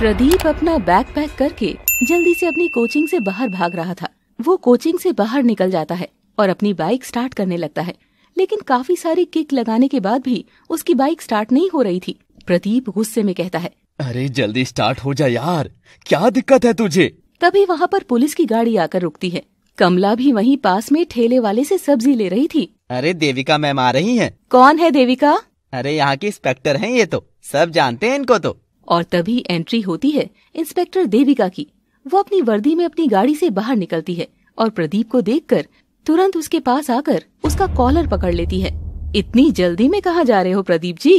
प्रदीप अपना bag pack करके जल्दी से अपनी कोचिंग से बाहर भाग रहा था वो कोचिंग से बाहर निकल जाता है और अपनी बाइक स्टार्ट करने लगता है लेकिन काफी सारी किक लगाने के बाद भी उसकी बाइक स्टार्ट नहीं हो रही थी प्रदीप गुस्से में कहता है अरे जल्दी स्टार्ट हो जा यार क्या दिक्कत है तुझे तभी वहाँ पर पुलिस की गाड़ी आकर रुकती है कमला भी वहीं पास में ठेले वाले से सब्जी ले रही थी अरे देविका मैम आ रही हैं। कौन है देविका अरे यहाँ की इंस्पेक्टर हैं ये तो सब जानते हैं इनको तो और तभी एंट्री होती है इंस्पेक्टर देविका की वो अपनी वर्दी में अपनी गाड़ी से बाहर निकलती है और प्रदीप को देखकर तुरंत उसके पास आकर उसका कॉलर पकड़ लेती है इतनी जल्दी में कहा जा रहे हो प्रदीप जी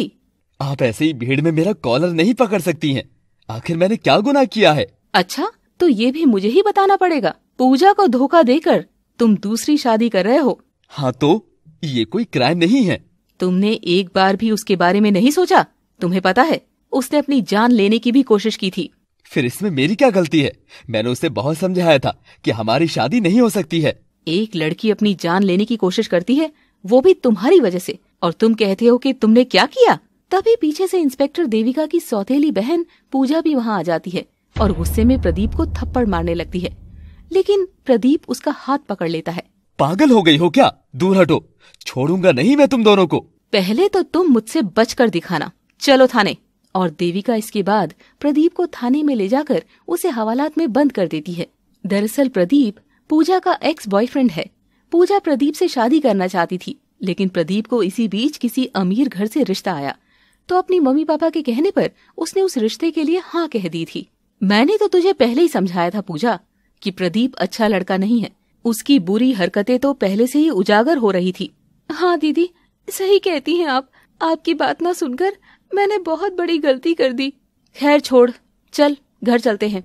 आप ऐसे ही भीड़ में मेरा कॉलर नहीं पकड़ सकती हैं। आखिर मैंने क्या गुनाह किया है अच्छा तो ये भी मुझे ही बताना पड़ेगा पूजा को धोखा देकर तुम दूसरी शादी कर रहे हो हाँ तो ये कोई क्राइम नहीं है तुमने एक बार भी उसके बारे में नहीं सोचा तुम्हें पता है उसने अपनी जान लेने की भी कोशिश की थी फिर इसमें मेरी क्या गलती है मैंने उसे बहुत समझाया था कि हमारी शादी नहीं हो सकती है एक लड़की अपनी जान लेने की कोशिश करती है वो भी तुम्हारी वजह से और तुम कहते हो कि तुमने क्या किया तभी पीछे से इंस्पेक्टर देविका की सौतेली बहन पूजा भी वहाँ आ जाती है और गुस्से में प्रदीप को थप्पड़ मारने लगती है लेकिन प्रदीप उसका हाथ पकड़ लेता है पागल हो गई हो क्या दूर हटो छोड़ूंगा नहीं मैं तुम दोनों को पहले तो तुम मुझसे बच कर दिखाना चलो थाने और देविका इसके बाद प्रदीप को थाने में ले जाकर उसे हवालात में बंद कर देती है दरअसल प्रदीप पूजा का एक्स बॉयफ्रेंड है पूजा प्रदीप से शादी करना चाहती थी लेकिन प्रदीप को इसी बीच किसी अमीर घर से रिश्ता आया तो अपनी मम्मी पापा के कहने पर उसने उस रिश्ते के लिए हाँ कह दी थी मैंने तो तुझे पहले ही समझाया था पूजा कि प्रदीप अच्छा लड़का नहीं है उसकी बुरी हरकतें तो पहले से ही उजागर हो रही थी हाँ दीदी सही कहती हैं आप आपकी बात ना सुनकर मैंने बहुत बड़ी गलती कर दी खैर छोड़ चल घर चलते हैं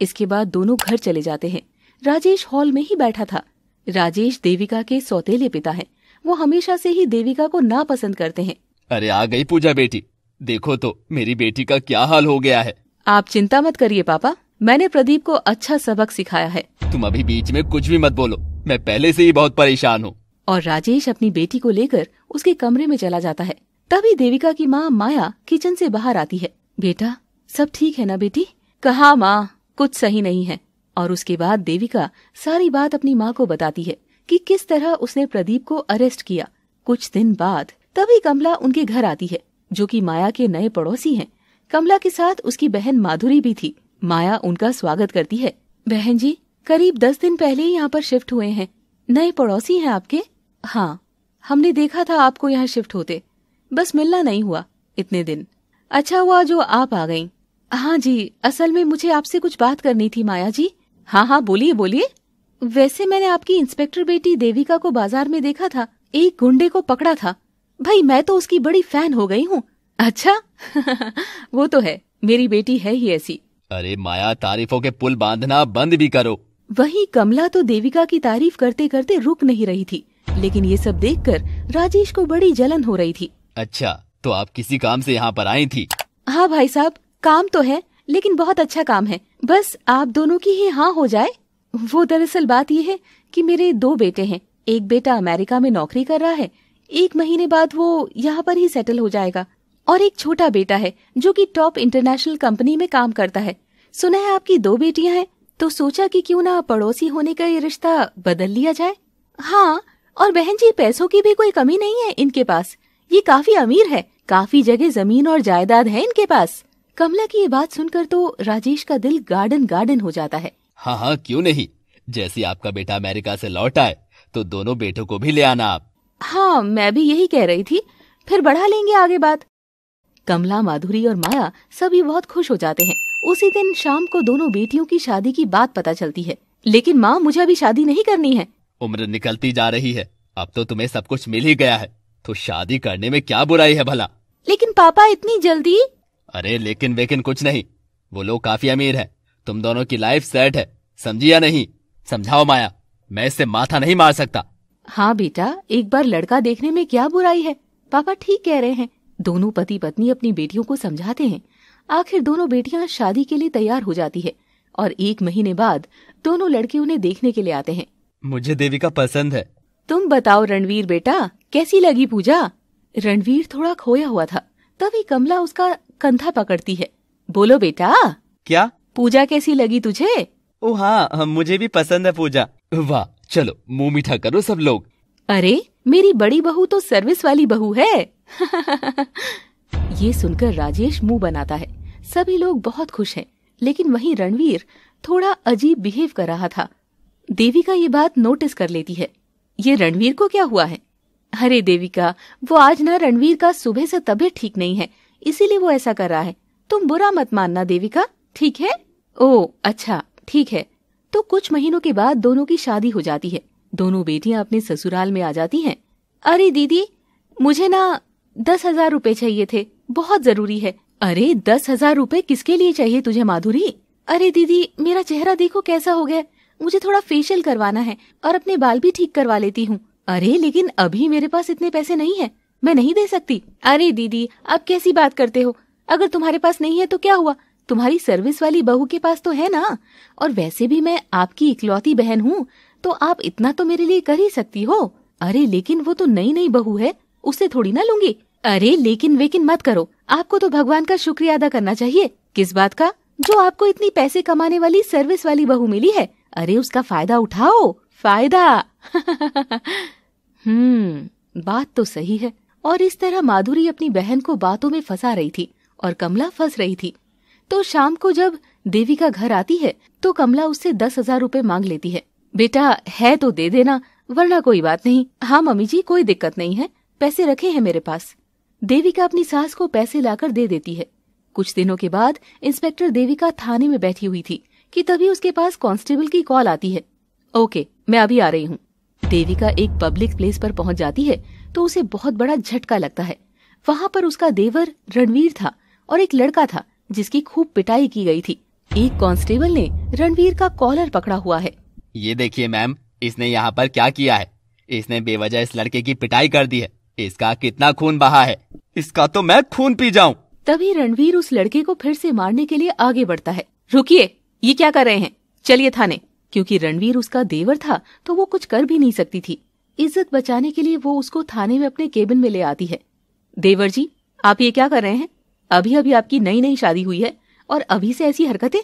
इसके बाद दोनों घर चले जाते हैं राजेश हॉल में ही बैठा था राजेश देविका के सौतेले पिता है वो हमेशा से ही देविका को नापसंद करते हैं अरे आ गई पूजा बेटी देखो तो मेरी बेटी का क्या हाल हो गया है आप चिंता मत करिए पापा मैंने प्रदीप को अच्छा सबक सिखाया है तुम अभी बीच में कुछ भी मत बोलो मैं पहले से ही बहुत परेशान हूँ और राजेश अपनी बेटी को लेकर उसके कमरे में चला जाता है तभी देविका की माँ माया किचन से बाहर आती है बेटा सब ठीक है ना बेटी कहा माँ कुछ सही नहीं है और उसके बाद देविका सारी बात अपनी माँ को बताती है कि किस तरह उसने प्रदीप को अरेस्ट किया कुछ दिन बाद तभी कमला उनके घर आती है जो कि माया के नए पड़ोसी हैं। कमला के साथ उसकी बहन माधुरी भी थी माया उनका स्वागत करती है बहन जी करीब दस दिन पहले ही यहाँ पर शिफ्ट हुए हैं नए पड़ोसी हैं आपके हाँ हमने देखा था आपको यहाँ शिफ्ट होते बस मिलना नहीं हुआ इतने दिन अच्छा हुआ जो आप आ गई हाँ जी असल में मुझे आपसे कुछ बात करनी थी माया जी हाँ हाँ बोलिए बोलिए वैसे मैंने आपकी इंस्पेक्टर बेटी देविका को बाजार में देखा था एक गुंडे को पकड़ा था भाई मैं तो उसकी बड़ी फैन हो गई हूँ अच्छा वो तो है मेरी बेटी है ही ऐसी अरे माया तारीफों के पुल बांधना बंद भी करो वही कमला तो देविका की तारीफ करते करते रुक नहीं रही थी लेकिन ये सब देखकर राजेश को बड़ी जलन हो रही थी अच्छा तो आप किसी काम से यहाँ पर आई थी हाँ भाई साहब काम तो है लेकिन बहुत अच्छा काम है बस आप दोनों की ही हाँ हो जाए वो दरअसल बात यह है कि मेरे दो बेटे हैं एक बेटा अमेरिका में नौकरी कर रहा है एक महीने बाद वो यहाँ पर ही सेटल हो जाएगा और एक छोटा बेटा है जो कि टॉप इंटरनेशनल कंपनी में काम करता है सुना है आपकी दो बेटियां हैं तो सोचा कि क्यों ना पड़ोसी होने का ये रिश्ता बदल लिया जाए हाँ और बहन जी पैसों की भी कोई कमी नहीं है इनके पास ये काफी अमीर है काफी जगह जमीन और जायदाद है इनके पास कमला की ये बात सुनकर तो राजेश का दिल गार्डन गार्डन हो जाता है हाँ हाँ क्यों नहीं जैसे आपका बेटा अमेरिका से लौट आए तो दोनों बेटों को भी ले आना आप हाँ मैं भी यही कह रही थी फिर बढ़ा लेंगे आगे बात कमला माधुरी और माया सभी बहुत खुश हो जाते हैं उसी दिन शाम को दोनों बेटियों की शादी की बात पता चलती है लेकिन माँ मुझे अभी शादी नहीं करनी है उम्र निकलती जा रही है अब तो तुम्हें सब कुछ मिल ही गया है तो शादी करने में क्या बुराई है भला लेकिन पापा इतनी जल्दी अरे लेकिन वेकिन कुछ नहीं वो लोग काफी अमीर है तुम दोनों की लाइफ सेट है समझी या नहीं समझाओ माया मैं इससे माथा नहीं मार सकता हाँ बेटा एक बार लड़का देखने में क्या बुराई है पापा ठीक कह रहे हैं दोनों पति पत्नी अपनी बेटियों को समझाते हैं आखिर दोनों बेटियां शादी के लिए तैयार हो जाती है और एक महीने बाद दोनों लड़के उन्हें देखने के लिए आते हैं मुझे देविका पसंद है तुम बताओ रणवीर बेटा कैसी लगी पूजा रणवीर थोड़ा खोया हुआ था तभी कमला उसका कंधा पकड़ती है बोलो बेटा क्या पूजा कैसी लगी तुझे ओ हाँ मुझे भी पसंद है पूजा वाह चलो मुंह मीठा करो सब लोग अरे मेरी बड़ी बहू तो सर्विस वाली बहू है ये सुनकर राजेश मुंह बनाता है सभी लोग बहुत खुश हैं लेकिन वही रणवीर थोड़ा अजीब बिहेव कर रहा था देवी का ये बात नोटिस कर लेती है ये रणवीर को क्या हुआ है अरे देविका वो आज ना रणवीर का सुबह से तबीयत ठीक नहीं है इसीलिए वो ऐसा कर रहा है तुम बुरा मत मानना देविका ठीक है ओ अच्छा ठीक है तो कुछ महीनों के बाद दोनों की शादी हो जाती है दोनों बेटियां अपने ससुराल में आ जाती हैं अरे दीदी मुझे ना दस हजार रूपए चाहिए थे बहुत जरूरी है अरे दस हजार रूपए किसके लिए चाहिए तुझे माधुरी अरे दीदी मेरा चेहरा देखो कैसा हो गया मुझे थोड़ा फेशियल करवाना है और अपने बाल भी ठीक करवा लेती हूँ अरे लेकिन अभी मेरे पास इतने पैसे नहीं है मैं नहीं दे सकती अरे दीदी आप कैसी बात करते हो अगर तुम्हारे पास नहीं है तो क्या हुआ तुम्हारी सर्विस वाली बहू के पास तो है ना और वैसे भी मैं आपकी इकलौती बहन हूँ तो आप इतना तो मेरे लिए कर ही सकती हो अरे लेकिन वो तो नई नई बहू है उसे थोड़ी ना लूंगी अरे लेकिन वेकिन मत करो आपको तो भगवान का शुक्रिया अदा करना चाहिए किस बात का जो आपको इतनी पैसे कमाने वाली सर्विस वाली बहू मिली है अरे उसका फायदा उठाओ फायदा हम्म बात तो सही है और इस तरह माधुरी अपनी बहन को बातों में फंसा रही थी और कमला फंस रही थी तो शाम को जब देविका घर आती है तो कमला उससे दस हजार रूपए मांग लेती है बेटा है तो दे देना वरना कोई बात नहीं हाँ मम्मी जी कोई दिक्कत नहीं है पैसे रखे हैं मेरे पास देविका अपनी सास को पैसे लाकर दे देती है कुछ दिनों के बाद इंस्पेक्टर देविका थाने में बैठी हुई थी कि तभी उसके पास कांस्टेबल की कॉल आती है ओके मैं अभी आ रही हूँ देविका एक पब्लिक प्लेस पर पहुंच जाती है तो उसे बहुत बड़ा झटका लगता है वहां पर उसका देवर रणवीर था और एक लड़का था जिसकी खूब पिटाई की गई थी एक कांस्टेबल ने रणवीर का कॉलर पकड़ा हुआ है ये देखिए मैम इसने यहाँ पर क्या किया है इसने बेवजह इस लड़के की पिटाई कर दी है इसका कितना खून बहा है इसका तो मैं खून पी जाऊँ तभी रणवीर उस लड़के को फिर से मारने के लिए आगे बढ़ता है रुकिए ये क्या कर रहे हैं चलिए थाने क्योंकि रणवीर उसका देवर था तो वो कुछ कर भी नहीं सकती थी इज्जत बचाने के लिए वो उसको थाने में अपने केबिन में ले आती है देवर जी आप ये क्या कर रहे हैं अभी अभी आपकी नई नई शादी हुई है और अभी से ऐसी हरकतें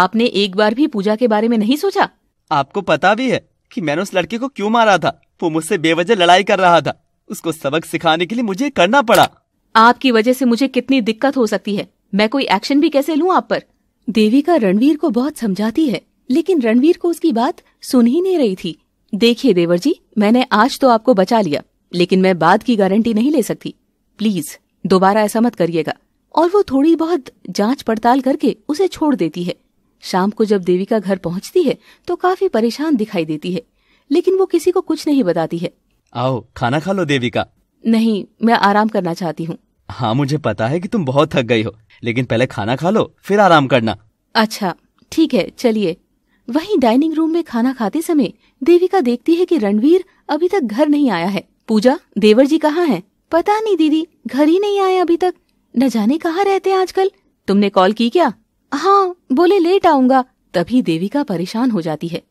आपने एक बार भी पूजा के बारे में नहीं सोचा आपको पता भी है कि मैंने उस लड़के को क्यों मारा था वो मुझसे बेवजह लड़ाई कर रहा था उसको सबक सिखाने के लिए मुझे करना पड़ा आपकी वजह से मुझे कितनी दिक्कत हो सकती है मैं कोई एक्शन भी कैसे लूँ आप पर देवी का रणवीर को बहुत समझाती है लेकिन रणवीर को उसकी बात सुन ही नहीं रही थी देखिए देवर जी मैंने आज तो आपको बचा लिया लेकिन मैं बाद की गारंटी नहीं ले सकती प्लीज दोबारा ऐसा मत करिएगा और वो थोड़ी बहुत जांच पड़ताल करके उसे छोड़ देती है शाम को जब देवी का घर पहुंचती है तो काफी परेशान दिखाई देती है लेकिन वो किसी को कुछ नहीं बताती है आओ खाना खा लो देवी का नहीं मैं आराम करना चाहती हूँ हाँ मुझे पता है कि तुम बहुत थक गई हो लेकिन पहले खाना खा लो फिर आराम करना अच्छा ठीक है चलिए वहीं डाइनिंग रूम में खाना खाते समय देविका देखती है कि रणवीर अभी तक घर नहीं आया है पूजा देवर जी कहाँ हैं? पता नहीं दीदी घर ही नहीं आए अभी तक न जाने कहाँ रहते हैं आजकल तुमने कॉल की क्या हाँ बोले लेट आऊंगा तभी देविका परेशान हो जाती है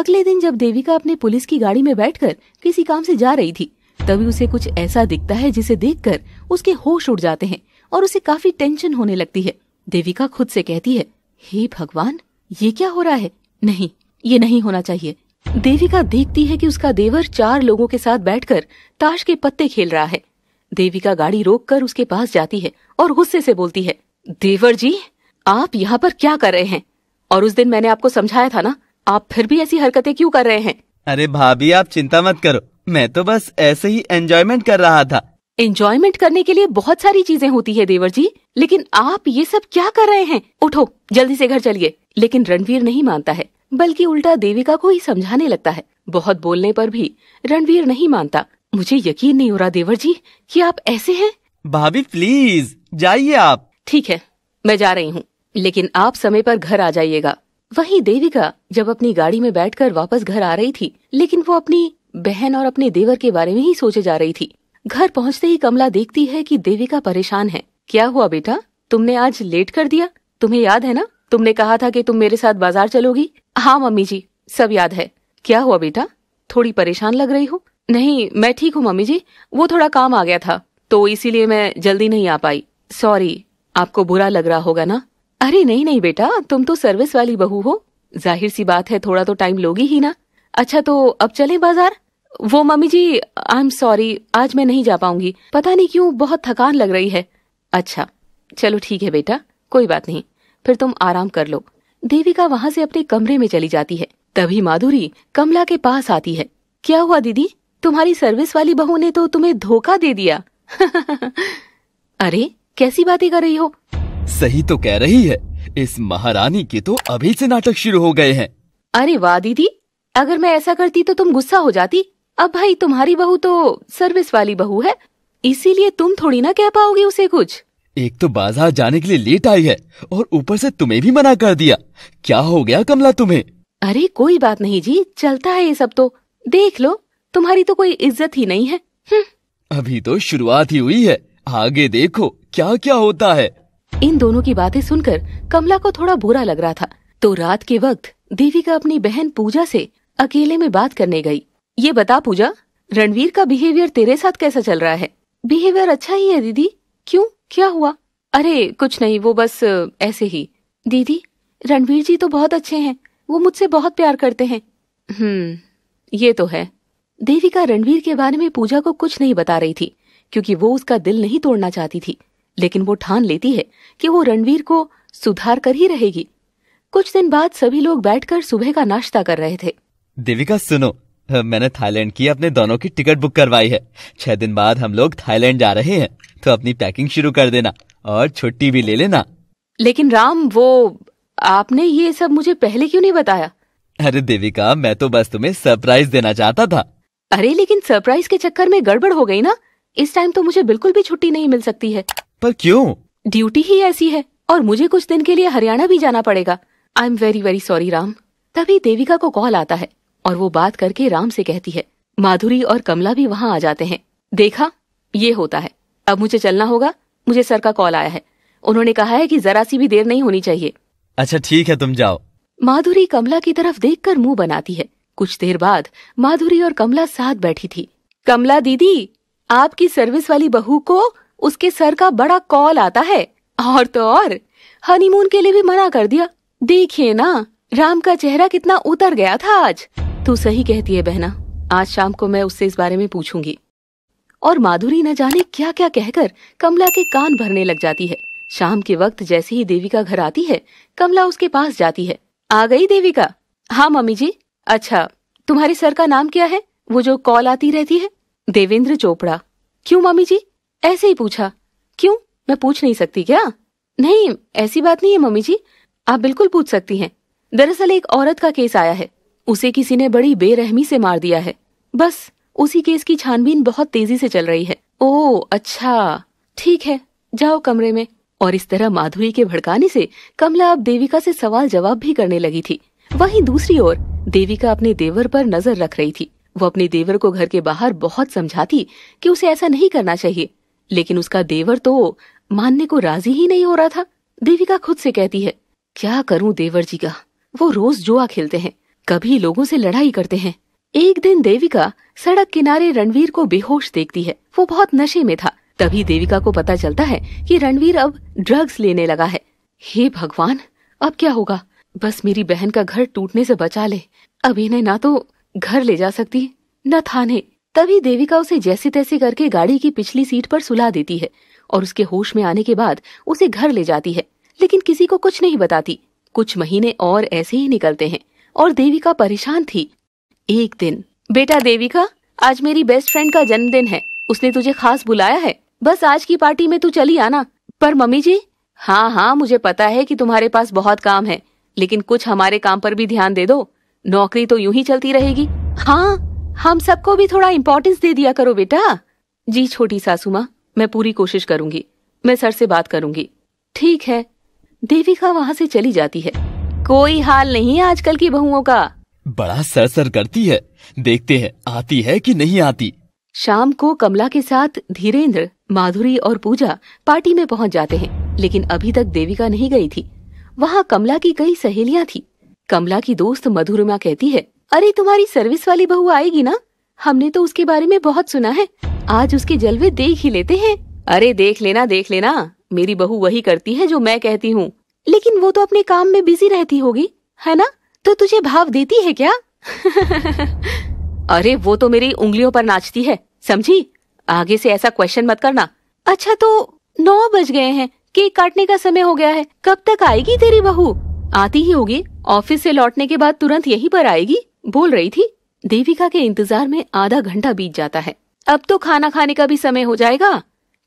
अगले दिन जब देविका अपने पुलिस की गाड़ी में बैठकर किसी काम से जा रही थी तभी उसे कुछ ऐसा दिखता है जिसे देखकर उसके होश उड़ जाते हैं और उसे काफी टेंशन होने लगती है देविका खुद से कहती है हे भगवान ये क्या हो रहा है नहीं ये नहीं होना चाहिए देविका देखती है कि उसका देवर चार लोगों के साथ बैठकर ताश के पत्ते खेल रहा है देविका गाड़ी रोककर उसके पास जाती है और गुस्से से बोलती है देवर जी आप यहाँ पर क्या कर रहे हैं और उस दिन मैंने आपको समझाया था ना आप फिर भी ऐसी हरकतें क्यों कर रहे हैं अरे भाभी आप चिंता मत करो मैं तो बस ऐसे ही एंजॉयमेंट कर रहा था एंजॉयमेंट करने के लिए बहुत सारी चीजें होती है देवर जी लेकिन आप ये सब क्या कर रहे हैं उठो जल्दी से घर चलिए लेकिन रणवीर नहीं मानता है बल्कि उल्टा देविका को ही समझाने लगता है बहुत बोलने पर भी रणवीर नहीं मानता मुझे यकीन नहीं हो रहा देवर जी कि आप ऐसे हैं भाभी प्लीज जाइए आप ठीक है मैं जा रही हूँ लेकिन आप समय पर घर आ जाइएगा वही देविका जब अपनी गाड़ी में बैठकर वापस घर आ रही थी लेकिन वो अपनी बहन और अपने देवर के बारे में ही सोचे जा रही थी घर पहुंचते ही कमला देखती है कि देविका परेशान है क्या हुआ बेटा तुमने आज लेट कर दिया तुम्हें याद है ना तुमने कहा था कि तुम मेरे साथ बाजार चलोगी हाँ मम्मी जी सब याद है क्या हुआ बेटा थोड़ी परेशान लग रही हो नहीं मैं ठीक हूँ मम्मी जी वो थोड़ा काम आ गया था तो इसीलिए मैं जल्दी नहीं आ पाई सॉरी आपको बुरा लग रहा होगा ना अरे नहीं नहीं बेटा तुम तो सर्विस वाली बहू हो जाहिर सी बात है थोड़ा तो टाइम लोगी ही ना अच्छा तो अब चले बाजार वो mummy ji I am sorry आज मैं नहीं जा पाऊंगी पता नहीं क्यों बहुत थकान लग रही है अच्छा चलो ठीक है बेटा कोई बात नहीं फिर तुम आराम कर लो देविका वहाँ से अपने कमरे में चली जाती है तभी माधुरी कमला के पास आती है क्या हुआ दीदी तुम्हारी सर्विस वाली बहू ने तो तुम्हें धोखा दे दिया अरे कैसी बातें कर रही हो सही तो कह रही है इस महारानी के तो अभी से नाटक शुरू हो गए हैं अरे वाह दीदी अगर मैं ऐसा करती तो तुम गुस्सा हो जाती अब भाई तुम्हारी बहू तो सर्विस वाली बहू है इसीलिए तुम थोड़ी ना कह पाओगी उसे कुछ एक तो बाजार जाने के लिए लेट आई है और ऊपर से तुम्हें भी मना कर दिया क्या हो गया कमला तुम्हें अरे कोई बात नहीं जी चलता है ये सब तो देख लो तुम्हारी तो कोई इज्जत ही नहीं है हम्म। अभी तो शुरुआत ही हुई है आगे देखो क्या क्या होता है इन दोनों की बातें सुनकर कमला को थोड़ा बुरा लग रहा था तो रात के वक्त देवी का अपनी बहन पूजा से अकेले में बात करने गई ये बता पूजा रणवीर का बिहेवियर तेरे साथ कैसा चल रहा है बिहेवियर अच्छा ही है दीदी क्यों क्या हुआ अरे कुछ नहीं वो बस ऐसे ही दीदी रणवीर जी तो बहुत अच्छे हैं वो मुझसे बहुत प्यार करते हैं हम्म ये तो है देविका रणवीर के बारे में पूजा को कुछ नहीं बता रही थी क्योंकि वो उसका दिल नहीं तोड़ना चाहती थी लेकिन वो ठान लेती है कि वो रणवीर को सुधार कर ही रहेगी कुछ दिन बाद सभी लोग बैठकर सुबह का नाश्ता कर रहे थे देविका सुनो मैंने थाईलैंड की अपने दोनों की टिकट बुक करवाई है छह दिन बाद हम लोग थाईलैंड जा रहे हैं तो अपनी पैकिंग शुरू कर देना और छुट्टी भी ले लेना लेकिन राम वो आपने ये सब मुझे पहले क्यों नहीं बताया अरे देविका मैं तो बस तुम्हें सरप्राइज देना चाहता था अरे लेकिन सरप्राइज के चक्कर में गड़बड़ हो गई ना इस टाइम तो मुझे बिल्कुल भी छुट्टी नहीं मिल सकती है पर क्यों ड्यूटी ही ऐसी है और मुझे कुछ दिन के लिए हरियाणा भी जाना पड़ेगा I am very very sorry Ram तभी देविका को कॉल आता है और वो बात करके राम से कहती है माधुरी और कमला भी वहाँ आ जाते हैं देखा ये होता है अब मुझे चलना होगा मुझे सर का कॉल आया है उन्होंने कहा है कि जरा सी भी देर नहीं होनी चाहिए अच्छा ठीक है तुम जाओ माधुरी कमला की तरफ देख कर मुँह बनाती है कुछ देर बाद माधुरी और कमला साथ बैठी थी कमला दीदी आपकी सर्विस वाली बहू को उसके सर का बड़ा कॉल आता है और तो और हनीमून के लिए भी मना कर दिया देखिए ना राम का चेहरा कितना उतर गया था आज तू सही कहती है बहना आज शाम को मैं उससे इस बारे में पूछूंगी और माधुरी न जाने क्या क्या कहकर कमला के कान भरने लग जाती है शाम के वक्त जैसे ही देवी का घर आती है कमला उसके पास जाती है आ गई देवी का हाँ मम्मी जी अच्छा तुम्हारे सर का नाम क्या है वो जो कॉल आती रहती है देवेंद्र चोपड़ा क्यों मम्मी जी ऐसे ही पूछा क्यों मैं पूछ नहीं सकती क्या नहीं ऐसी बात नहीं है मम्मी जी आप बिल्कुल पूछ सकती हैं दरअसल एक औरत का केस आया है उसे किसी ने बड़ी बेरहमी से मार दिया है बस उसी केस की छानबीन बहुत तेजी से चल रही है ओ अच्छा ठीक है जाओ कमरे में और इस तरह माधुरी के भड़काने से कमला अब देविका से सवाल जवाब भी करने लगी थी वहीं दूसरी ओर देविका अपने देवर पर नजर रख रही थी वो अपने देवर को घर के बाहर बहुत समझाती कि उसे ऐसा नहीं करना चाहिए लेकिन उसका देवर तो मानने को राजी ही नहीं हो रहा था देविका खुद से कहती है क्या करूं देवर जी का वो रोज जुआ खेलते हैं कभी लोगों से लड़ाई करते हैं एक दिन देविका सड़क किनारे रणवीर को बेहोश देखती है वो बहुत नशे में था तभी देविका को पता चलता है कि रणवीर अब ड्रग्स लेने लगा है हे भगवान अब क्या होगा बस मेरी बहन का घर टूटने से बचा ले अब इन्हें ना तो घर ले जा सकती न थाने तभी देविका उसे जैसे तैसे करके गाड़ी की पिछली सीट पर सुला देती है और उसके होश में आने के बाद उसे घर ले जाती है लेकिन किसी को कुछ नहीं बताती कुछ महीने और ऐसे ही निकलते हैं और देविका परेशान थी एक दिन बेटा देविका आज मेरी बेस्ट फ्रेंड का जन्मदिन है उसने तुझे खास बुलाया है बस आज की पार्टी में तू चली आना पर मम्मी जी हाँ हाँ मुझे पता है कि तुम्हारे पास बहुत काम है लेकिन कुछ हमारे काम पर भी ध्यान दे दो नौकरी तो यूं ही चलती रहेगी हाँ हम सबको भी थोड़ा इम्पोर्टेंस दे दिया करो बेटा जी छोटी सासू माँ मैं पूरी कोशिश करूंगी मैं सर से बात करूंगी ठीक है देविका वहाँ से चली जाती है कोई हाल नहीं आजकल की बहुओं का बड़ा सर सर करती है देखते हैं आती है कि नहीं आती शाम को कमला के साथ धीरेन्द्र माधुरी और पूजा पार्टी में पहुंच जाते हैं लेकिन अभी तक देविका नहीं गई थी वहाँ कमला की कई सहेलियाँ थी कमला की दोस्त मधुरमा कहती है अरे तुम्हारी सर्विस वाली बहू आएगी ना हमने तो उसके बारे में बहुत सुना है आज उसके जलवे देख ही लेते हैं अरे देख लेना देख लेना मेरी बहू वही करती है जो मैं कहती हूँ लेकिन वो तो अपने काम में बिजी रहती होगी है ना तो तुझे भाव देती है क्या अरे वो तो मेरी उंगलियों पर नाचती है समझी आगे से ऐसा क्वेश्चन मत करना अच्छा तो नौ बज गए हैं केक काटने का समय हो गया है कब तक आएगी तेरी बहू आती ही होगी ऑफिस से लौटने के बाद तुरंत यहीं पर आएगी बोल रही थी देविका के इंतजार में आधा घंटा बीत जाता है अब तो खाना खाने का भी समय हो जाएगा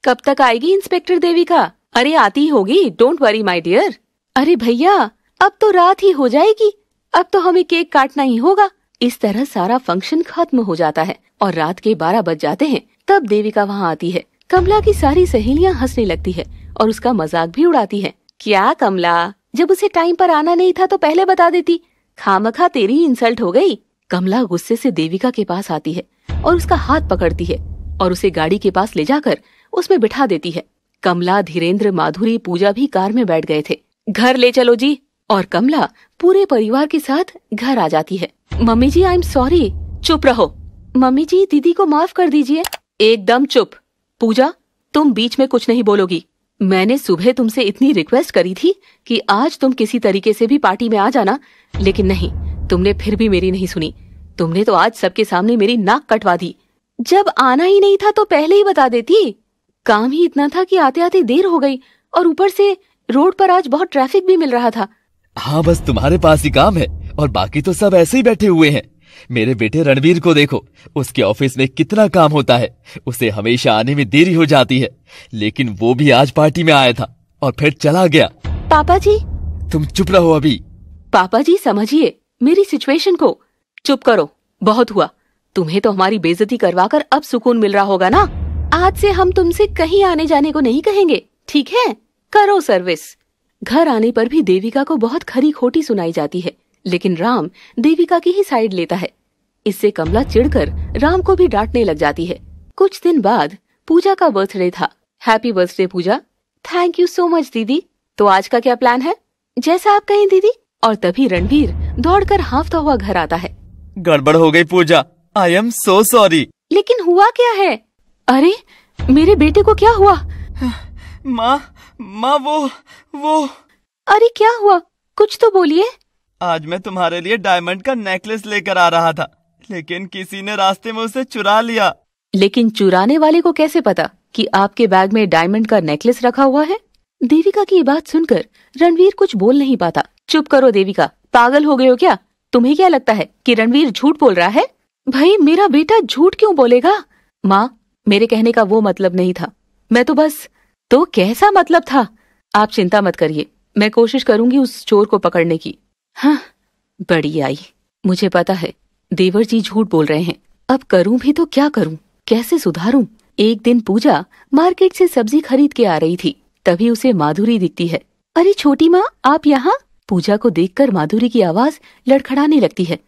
कब तक आएगी इंस्पेक्टर देविका अरे आती ही होगी डोंट वरी माई डियर अरे भैया अब तो रात ही हो जाएगी अब तो हमें केक काटना ही होगा इस तरह सारा फंक्शन खत्म हो जाता है और रात के बारह बज जाते हैं तब देविका वहाँ आती है कमला की सारी सहेलियाँ हंसने लगती है और उसका मजाक भी उड़ाती है क्या कमला जब उसे टाइम पर आना नहीं था तो पहले बता देती खामखा तेरी इंसल्ट हो गई। कमला गुस्से से देविका के पास आती है और उसका हाथ पकड़ती है और उसे गाड़ी के पास ले जाकर उसमें बिठा देती है कमला धीरेन्द्र माधुरी पूजा भी कार में बैठ गए थे घर ले चलो जी और कमला पूरे परिवार के साथ घर आ जाती है mummy ji I am sorry चुप रहो मम्मी जी दीदी को माफ कर दीजिए एकदम चुप पूजा तुम बीच में कुछ नहीं बोलोगी मैंने सुबह तुमसे इतनी रिक्वेस्ट करी थी कि आज तुम किसी तरीके से भी पार्टी में आ जाना लेकिन नहीं तुमने फिर भी मेरी नहीं सुनी तुमने तो आज सबके सामने मेरी नाक कटवा दी जब आना ही नहीं था तो पहले ही बता देती काम ही इतना था कि आते आते देर हो गई और ऊपर से रोड पर आज बहुत ट्रैफिक भी मिल रहा था हाँ बस तुम्हारे पास ही काम है और बाकी तो सब ऐसे ही बैठे हुए हैं मेरे बेटे रणवीर को देखो उसके ऑफिस में कितना काम होता है उसे हमेशा आने में देरी हो जाती है लेकिन वो भी आज पार्टी में आया था और फिर चला गया पापा जी तुम चुप रहो अभी पापा जी समझिए मेरी सिचुएशन को चुप करो बहुत हुआ तुम्हें तो हमारी बेजती करवा कर अब सुकून मिल रहा होगा ना आज से हम तुमसे कहीं आने जाने को नहीं कहेंगे ठीक है करो सर्विस घर आने पर भी देविका को बहुत खरी खोटी सुनाई जाती है लेकिन राम देविका की ही साइड लेता है इससे कमला चिढ़कर राम को भी डांटने लग जाती है कुछ दिन बाद पूजा का बर्थडे था happy birthday Puja thank you so much दीदी तो आज का क्या प्लान है जैसा आप कहें दीदी और तभी रणवीर दौड़कर हाफता हुआ घर आता है गड़बड़ हो गई पूजा आई एम सो सॉरी लेकिन हुआ क्या है अरे मेरे बेटे को क्या हुआ माँ माँ वो वो अरे क्या हुआ कुछ तो बोलिए आज मैं तुम्हारे लिए डायमंड का नेकलेस लेकर आ रहा था लेकिन किसी ने रास्ते में उसे चुरा लिया लेकिन चुराने वाले को कैसे पता कि आपके बैग में डायमंड का नेकलेस रखा हुआ है देविका की बात सुनकर रणवीर कुछ बोल नहीं पाता चुप करो देविका पागल हो गए हो क्या तुम्हें क्या लगता है कि रणवीर झूठ बोल रहा है भाई मेरा बेटा झूठ क्यों बोलेगा माँ मेरे कहने का वो मतलब नहीं था मैं तो बस तो कैसा मतलब था आप चिंता मत करिए मैं कोशिश करूंगी उस चोर को पकड़ने की हाँ बड़ी आई मुझे पता है देवर जी झूठ बोल रहे हैं अब करूं भी तो क्या करूं कैसे सुधारूं एक दिन पूजा मार्केट से सब्जी खरीद के आ रही थी तभी उसे माधुरी दिखती है अरे छोटी माँ आप यहाँ पूजा को देखकर माधुरी की आवाज लड़खड़ाने लगती है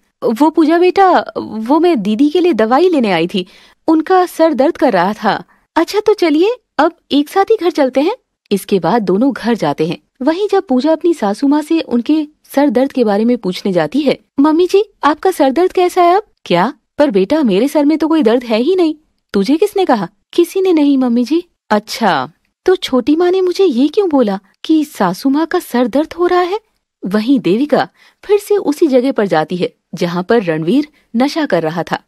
वो पूजा बेटा वो मैं दीदी के लिए दवाई लेने आई थी उनका सर दर्द कर रहा था अच्छा तो चलिए अब एक साथ ही घर चलते हैं इसके बाद दोनों घर जाते हैं वहीं जब पूजा अपनी सासू माँ से उनके सर दर्द के बारे में पूछने जाती है मम्मी जी आपका सर दर्द कैसा है अब क्या पर बेटा मेरे सर में तो कोई दर्द है ही नहीं तुझे किसने कहा किसी ने नहीं मम्मी जी अच्छा तो छोटी माँ ने मुझे ये क्यों बोला कि सासू माँ का सर दर्द हो रहा है वहीं देविका फिर से उसी जगह पर जाती है जहाँ पर रणवीर नशा कर रहा था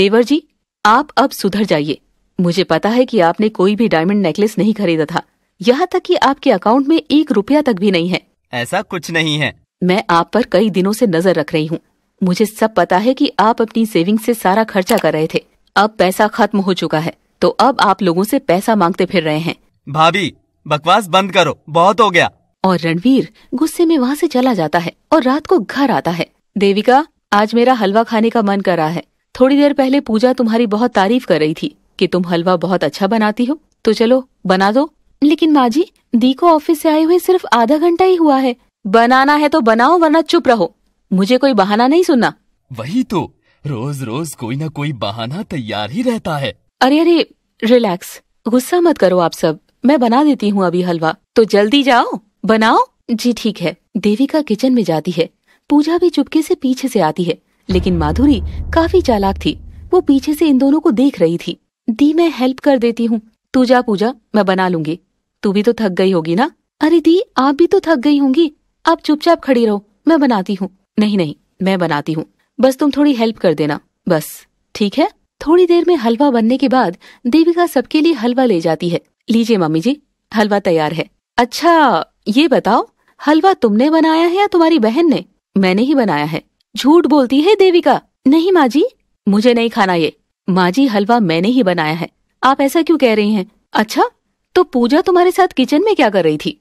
देवर जी आप अब सुधर जाइए मुझे पता है कि आपने कोई भी डायमंड नेकलेस नहीं खरीदा था यहाँ तक कि आपके अकाउंट में एक रुपया तक भी नहीं है ऐसा कुछ नहीं है मैं आप पर कई दिनों से नजर रख रही हूँ मुझे सब पता है कि आप अपनी सेविंग से सारा खर्चा कर रहे थे अब पैसा खत्म हो चुका है तो अब आप लोगों से पैसा मांगते फिर रहे हैं भाभी बकवास बंद करो बहुत हो गया और रणवीर गुस्से में वहाँ से चला जाता है और रात को घर आता है देविका आज मेरा हलवा खाने का मन कर रहा है थोड़ी देर पहले पूजा तुम्हारी बहुत तारीफ कर रही थी कि तुम हलवा बहुत अच्छा बनाती हो तो चलो बना दो लेकिन माँ जी दी को ऑफिस से आए हुए सिर्फ आधा घंटा ही हुआ है बनाना है तो बनाओ वरना चुप रहो मुझे कोई बहाना नहीं सुनना वही तो रोज रोज कोई ना कोई बहाना तैयार ही रहता है अरे अरे रिलैक्स गुस्सा मत करो आप सब मैं बना देती हूँ अभी हलवा तो जल्दी जाओ बनाओ जी ठीक है देविका किचन में जाती है पूजा भी चुपके से पीछे से आती है लेकिन माधुरी काफी चालाक थी वो पीछे से इन दोनों को देख रही थी दी मैं हेल्प कर देती हूँ तू जा पूजा मैं बना लूंगी तू भी तो थक गई होगी ना अरे दी आप भी तो थक गई होंगी आप चुपचाप खड़ी रहो मैं बनाती हूँ नहीं नहीं मैं बनाती हूँ बस तुम थोड़ी हेल्प कर देना बस ठीक है थोड़ी देर में हलवा बनने के बाद देविका सबके लिए हलवा ले जाती है लीजिए मम्मी जी हलवा तैयार है अच्छा ये बताओ हलवा तुमने बनाया है या तुम्हारी बहन ने मैंने ही बनाया है झूठ बोलती है देविका नहीं माँ जी मुझे नहीं खाना ये माँ जी हलवा मैंने ही बनाया है आप ऐसा क्यों कह रही हैं अच्छा तो पूजा तुम्हारे साथ किचन में क्या कर रही थी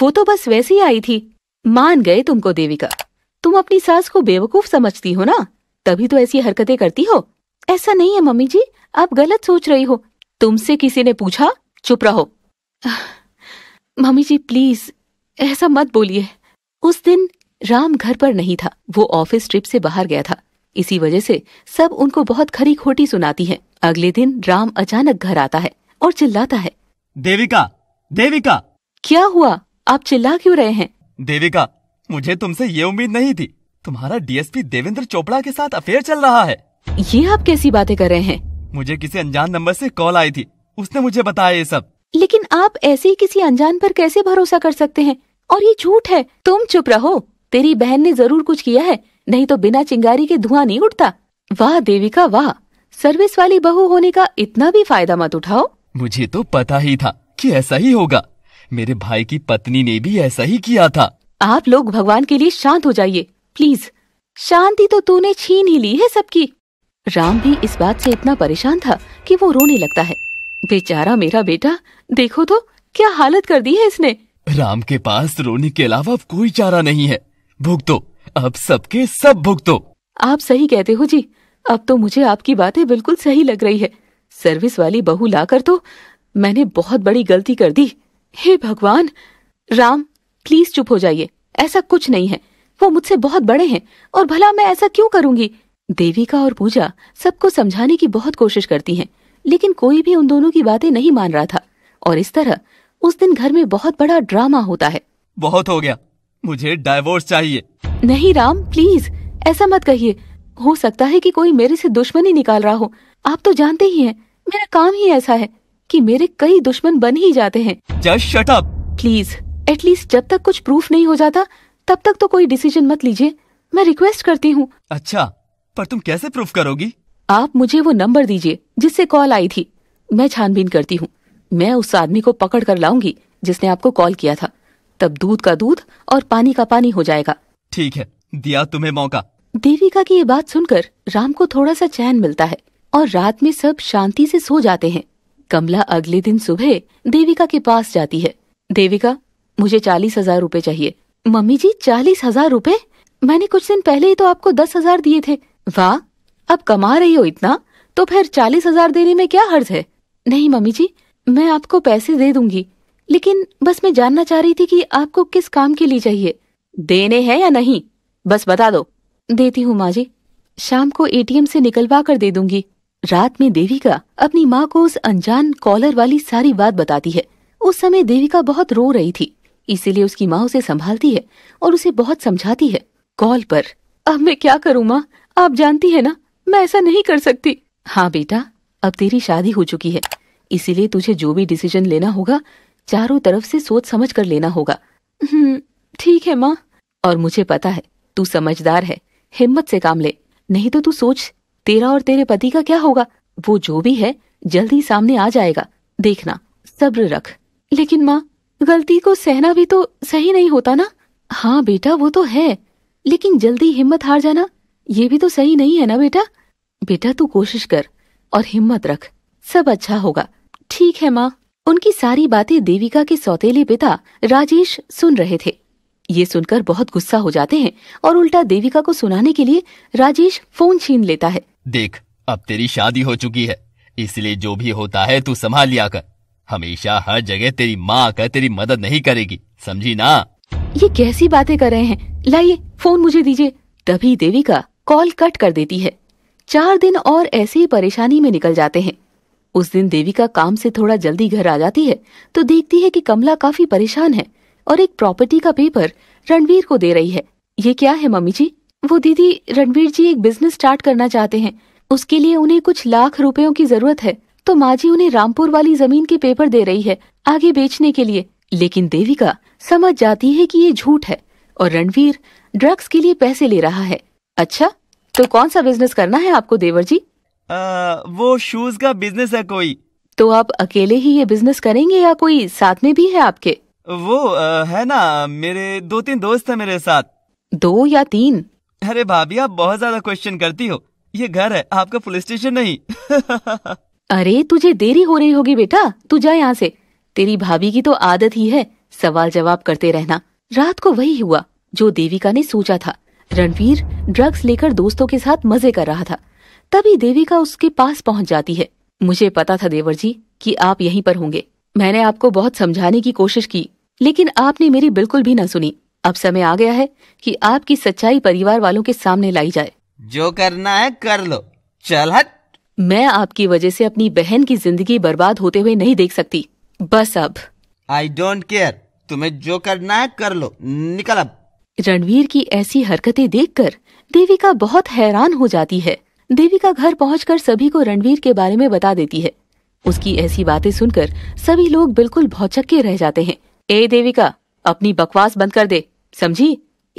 वो तो बस वैसे ही आई थी मान गए तुमको देविका तुम अपनी सास को बेवकूफ समझती हो ना तभी तो ऐसी हरकतें करती हो ऐसा नहीं है मम्मी जी आप गलत सोच रही हो तुमसे किसी ने पूछा चुप रहो मम्मी जी प्लीज ऐसा मत बोलिए उस दिन राम घर पर नहीं था वो ऑफिस ट्रिप से बाहर गया था इसी वजह से सब उनको बहुत खरी खोटी सुनाती है अगले दिन राम अचानक घर आता है और चिल्लाता है देविका देविका क्या हुआ आप चिल्ला क्यों रहे हैं देविका मुझे तुमसे ये उम्मीद नहीं थी तुम्हारा डीएसपी देवेंद्र चोपड़ा के साथ अफेयर चल रहा है ये आप कैसी बातें कर रहे हैं मुझे किसी अनजान नंबर से कॉल आई थी उसने मुझे बताया ये सब लेकिन आप ऐसे ही किसी अनजान पर कैसे भरोसा कर सकते हैं और ये झूठ है तुम चुप रहो तेरी बहन ने जरूर कुछ किया है नहीं तो बिना चिंगारी के धुआं नहीं उठता वाह देविका वाह सर्विस वाली बहू होने का इतना भी फायदा मत उठाओ मुझे तो पता ही था कि ऐसा ही होगा मेरे भाई की पत्नी ने भी ऐसा ही किया था आप लोग भगवान के लिए शांत हो जाइए प्लीज शांति तो तूने छीन ही ली है सबकी राम भी इस बात से इतना परेशान था कि वो रोने लगता है बेचारा मेरा बेटा देखो तो क्या हालत कर दी है इसने राम के पास रोने के अलावा कोई चारा नहीं है भुगतो अब सबके सब भुगतो आप सही कहते हो जी अब तो मुझे आपकी बातें बिल्कुल सही लग रही है सर्विस वाली बहू लाकर तो मैंने बहुत बड़ी गलती कर दी हे भगवान राम प्लीज चुप हो जाइए ऐसा कुछ नहीं है वो मुझसे बहुत बड़े हैं और भला मैं ऐसा क्यों करूंगी देविका और पूजा सबको समझाने की बहुत कोशिश करती हैं लेकिन कोई भी उन दोनों की बातें नहीं मान रहा था और इस तरह उस दिन घर में बहुत बड़ा ड्रामा होता है बहुत हो गया मुझे डाइवोर्स चाहिए नहीं राम प्लीज ऐसा मत कहिए हो सकता है कि कोई मेरे से दुश्मनी निकाल रहा हो आप तो जानते ही हैं मेरा काम ही ऐसा है कि मेरे कई दुश्मन बन ही जाते हैं just shut up please at least जब तक कुछ प्रूफ नहीं हो जाता तब तक तो कोई डिसीजन मत लीजिए मैं रिक्वेस्ट करती हूँ अच्छा पर तुम कैसे प्रूफ करोगी आप मुझे वो नंबर दीजिए जिससे कॉल आई थी मैं छानबीन करती हूँ मैं उस आदमी को पकड़ कर लाऊंगी जिसने आपको कॉल किया था तब दूध का दूध और पानी का पानी हो जाएगा ठीक है दिया तुम्हें मौका देविका की ये बात सुनकर राम को थोड़ा सा चैन मिलता है और रात में सब शांति से सो जाते हैं कमला अगले दिन सुबह देविका के पास जाती है देविका मुझे चालीस हजार रूपए चाहिए मम्मी जी चालीस हजार रूपए मैंने कुछ दिन पहले ही तो आपको दस हजार दिए थे वाह अब कमा रही हो इतना तो फिर चालीस हजार देने में क्या हर्ज है नहीं मम्मी जी मैं आपको पैसे दे दूंगी लेकिन बस मैं जानना चाह रही थी कि आपको किस काम के लिए चाहिए देने हैं या नहीं बस बता दो देती हूँ माँ जी शाम को एटीएम से निकलवा कर दे दूंगी रात में देविका अपनी माँ को उस अनजान कॉलर वाली सारी बात बताती है उस समय देविका बहुत रो रही थी इसीलिए उसकी माँ उसे संभालती है और उसे बहुत समझाती है कॉल पर अब मैं क्या करूँ माँ आप जानती है ना मैं ऐसा नहीं कर सकती हाँ बेटा अब तेरी शादी हो चुकी है इसीलिए तुझे जो भी डिसीजन लेना होगा चारों तरफ से सोच समझ कर लेना होगा हम्म, ठीक है माँ और मुझे पता है तू समझदार है हिम्मत से काम ले नहीं तो तू सोच तेरा और तेरे पति का क्या होगा वो जो भी है जल्दी सामने आ जाएगा देखना सब्र रख लेकिन माँ गलती को सहना भी तो सही नहीं होता ना हाँ बेटा वो तो है लेकिन जल्दी हिम्मत हार जाना ये भी तो सही नहीं है ना बेटा बेटा तू कोशिश कर और हिम्मत रख सब अच्छा होगा ठीक है माँ उनकी सारी बातें देविका के सौतेले पिता राजेश सुन रहे थे ये सुनकर बहुत गुस्सा हो जाते हैं और उल्टा देविका को सुनाने के लिए राजेश फोन छीन लेता है देख अब तेरी शादी हो चुकी है इसलिए जो भी होता है तू संभाल लिया कर हमेशा हर जगह तेरी माँ आकर तेरी मदद नहीं करेगी समझी ना ये कैसी बातें कर रहे हैं लाइए फोन मुझे दीजिए तभी देविका कॉल कट कर देती है चार दिन और ऐसी परेशानी में निकल जाते हैं उस दिन देविका काम से थोड़ा जल्दी घर आ जाती है तो देखती है कि कमला काफी परेशान है और एक प्रॉपर्टी का पेपर रणवीर को दे रही है ये क्या है मम्मी जी वो दीदी रणवीर जी एक बिजनेस स्टार्ट करना चाहते हैं उसके लिए उन्हें कुछ लाख रुपयों की जरूरत है तो माँ जी उन्हें रामपुर वाली जमीन के पेपर दे रही है आगे बेचने के लिए लेकिन देविका समझ जाती है कि ये झूठ है और रणवीर ड्रग्स के लिए पैसे ले रहा है अच्छा तो कौन सा बिजनेस करना है आपको देवर जी आ, वो शूज का बिजनेस है कोई तो आप अकेले ही ये बिजनेस करेंगे या कोई साथ में भी है आपके वो आ, है ना मेरे दो तीन दोस्त है मेरे साथ दो या तीन अरे भाभी आप बहुत ज्यादा क्वेश्चन करती हो ये घर है आपका पुलिस स्टेशन नहीं अरे तुझे देरी हो रही होगी बेटा तू जा यहाँ से तेरी भाभी की तो आदत ही है सवाल जवाब करते रहना रात को वही हुआ जो देविका ने सोचा था रणवीर ड्रग्स लेकर दोस्तों के साथ मजे कर रहा था तभी देविका उसके पास पहुंच जाती है मुझे पता था देवर जी कि आप यहीं पर होंगे मैंने आपको बहुत समझाने की कोशिश की लेकिन आपने मेरी बिल्कुल भी न सुनी अब समय आ गया है कि आपकी सच्चाई परिवार वालों के सामने लाई जाए जो करना है कर लो चल हट मैं आपकी वजह से अपनी बहन की जिंदगी बर्बाद होते हुए नहीं देख सकती बस अब आई डोंट केयर तुम्हें जो करना है कर लो निकल अब रणवीर की ऐसी हरकतें देखकर देविका बहुत हैरान हो जाती है देविका घर पहुंचकर सभी को रणवीर के बारे में बता देती है उसकी ऐसी बातें सुनकर सभी लोग बिल्कुल भौचक्के रह जाते हैं ए देविका अपनी बकवास बंद कर दे समझी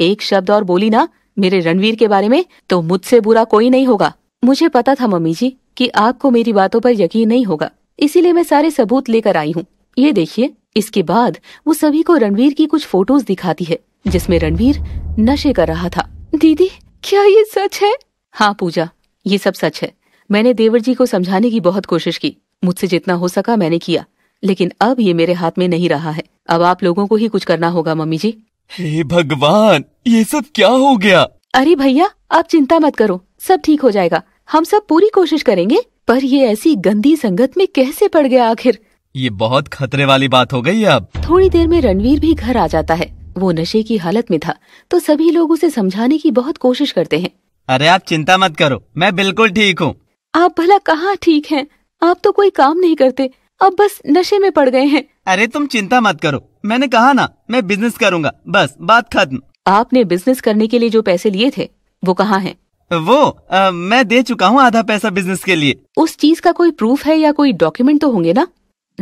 एक शब्द और बोली ना मेरे रणवीर के बारे में तो मुझसे बुरा कोई नहीं होगा मुझे पता था मम्मी जी कि आपको मेरी बातों पर यकीन नहीं होगा इसीलिए मैं सारे सबूत लेकर आई हूँ ये देखिए इसके बाद वो सभी को रणवीर की कुछ फोटोज दिखाती है जिसमें रणवीर नशे कर रहा था दीदी क्या ये सच है हाँ पूजा ये सब सच है मैंने देवर जी को समझाने की बहुत कोशिश की मुझसे जितना हो सका मैंने किया लेकिन अब ये मेरे हाथ में नहीं रहा है अब आप लोगों को ही कुछ करना होगा मम्मी जी हे भगवान ये सब क्या हो गया अरे भैया आप चिंता मत करो सब ठीक हो जाएगा हम सब पूरी कोशिश करेंगे पर ये ऐसी गंदी संगत में कैसे पड़ गया आखिर ये बहुत खतरे वाली बात हो गई अब थोड़ी देर में रणवीर भी घर आ जाता है वो नशे की हालत में था तो सभी लोग उसे समझाने की बहुत कोशिश करते हैं अरे आप चिंता मत करो मैं बिल्कुल ठीक हूँ आप भला कहाँ ठीक हैं? आप तो कोई काम नहीं करते अब बस नशे में पड़ गए हैं अरे तुम चिंता मत करो मैंने कहा ना मैं बिजनेस करूँगा बस बात खत्म आपने बिजनेस करने के लिए जो पैसे लिए थे वो कहाँ है वो आ, मैं दे चुका हूँ आधा पैसा बिजनेस के लिए उस चीज का कोई प्रूफ है या कोई डॉक्यूमेंट तो होंगे ना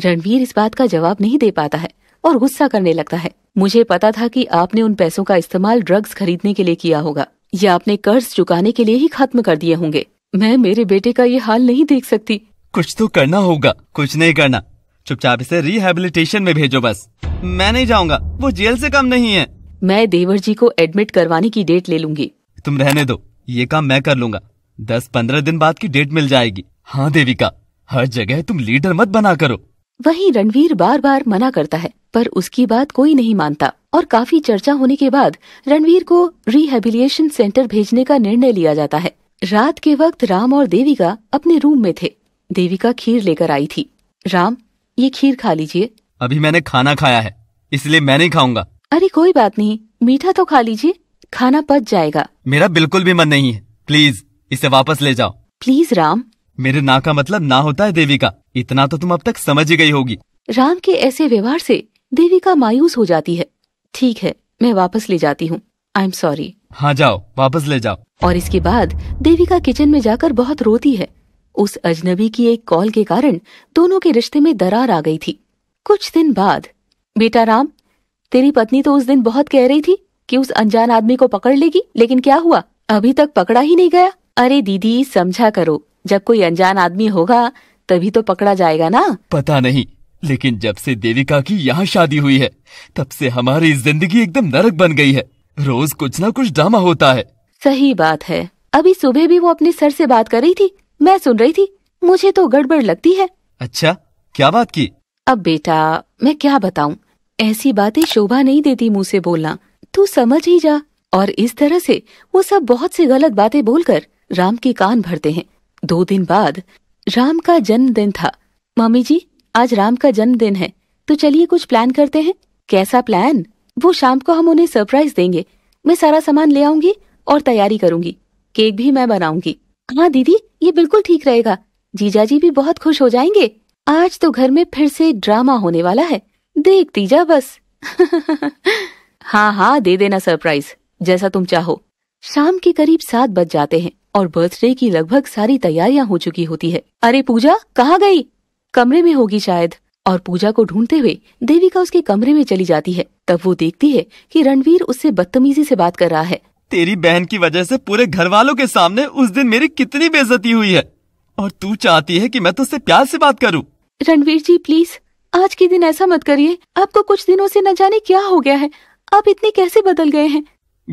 रणवीर इस बात का जवाब नहीं दे पाता है और गुस्सा करने लगता है मुझे पता था कि आपने उन पैसों का इस्तेमाल ड्रग्स खरीदने के लिए किया होगा या आपने कर्ज चुकाने के लिए ही खत्म कर दिए होंगे मैं मेरे बेटे का ये हाल नहीं देख सकती कुछ तो करना होगा कुछ नहीं करना चुपचाप इसे रिहेबिलिटेशन में भेजो बस मैं नहीं जाऊंगा वो जेल से कम नहीं है मैं देवर जी को एडमिट करवाने की डेट ले लूंगी तुम रहने दो ये काम मैं कर लूंगा दस पंद्रह दिन बाद की डेट मिल जाएगी हाँ देविका हर जगह तुम लीडर मत बना करो वहीं रणवीर बार बार मना करता है पर उसकी बात कोई नहीं मानता और काफी चर्चा होने के बाद रणवीर को रिहेबिलिएशन सेंटर भेजने का निर्णय लिया जाता है रात के वक्त राम और देविका अपने रूम में थे देविका खीर लेकर आई थी राम ये खीर खा लीजिए अभी मैंने खाना खाया है इसलिए मैं नहीं खाऊंगा अरे कोई बात नहीं मीठा तो खा लीजिए खाना पच जाएगा मेरा बिल्कुल भी मन नहीं है प्लीज इसे वापस ले जाओ प्लीज राम मेरे ना का मतलब ना होता है देविका इतना तो तुम अब तक समझ ही गई होगी राम के ऐसे व्यवहार से देविका मायूस हो जाती है ठीक है मैं वापस ले जाती हूँ आई एम सॉरी हाँ जाओ वापस ले जाओ और इसके बाद देविका किचन में जाकर बहुत रोती है उस अजनबी की एक कॉल के कारण दोनों के रिश्ते में दरार आ गई थी कुछ दिन बाद बेटा राम तेरी पत्नी तो उस दिन बहुत कह रही थी कि उस अनजान आदमी को पकड़ लेगी लेकिन क्या हुआ अभी तक पकड़ा ही नहीं गया अरे दीदी समझा करो जब कोई अनजान आदमी होगा तभी तो पकड़ा जाएगा ना पता नहीं लेकिन जब से देविका की यहाँ शादी हुई है तब से हमारी जिंदगी एकदम नरक बन गई है रोज कुछ ना कुछ ड्रामा होता है सही बात है अभी सुबह भी वो अपने सर से बात कर रही थी मैं सुन रही थी मुझे तो गड़बड़ लगती है अच्छा क्या बात की अब बेटा मैं क्या बताऊँ ऐसी बातें शोभा नहीं देती मुँह से बोलना तू समझ ही जा और इस तरह से वो सब बहुत सी गलत बातें बोलकर राम के कान भरते हैं दो दिन बाद राम का जन्मदिन था मम्मी जी आज राम का जन्मदिन है तो चलिए कुछ प्लान करते हैं कैसा प्लान वो शाम को हम उन्हें सरप्राइज देंगे मैं सारा सामान ले आऊंगी और तैयारी करूंगी केक भी मैं बनाऊंगी हाँ दीदी ये बिल्कुल ठीक रहेगा जीजा जी भी बहुत खुश हो जाएंगे आज तो घर में फिर से ड्रामा होने वाला है देख तीजा बस हाँ हाँ दे देना सरप्राइज जैसा तुम चाहो शाम के करीब सात बज जाते हैं और बर्थडे की लगभग सारी तैयारियां हो चुकी होती है अरे पूजा कहाँ गई कमरे में होगी शायद और पूजा को ढूंढते हुए देविका उसके कमरे में चली जाती है तब वो देखती है कि रणवीर उससे बदतमीजी से बात कर रहा है तेरी बहन की वजह से पूरे घर वालों के सामने उस दिन मेरी कितनी बेजती हुई है और तू चाहती है कि मैं तुझसे प्यार से बात करूं। रणवीर जी प्लीज आज के दिन ऐसा मत करिए आपको कुछ दिनों से न जाने क्या हो गया है आप इतने कैसे बदल गए हैं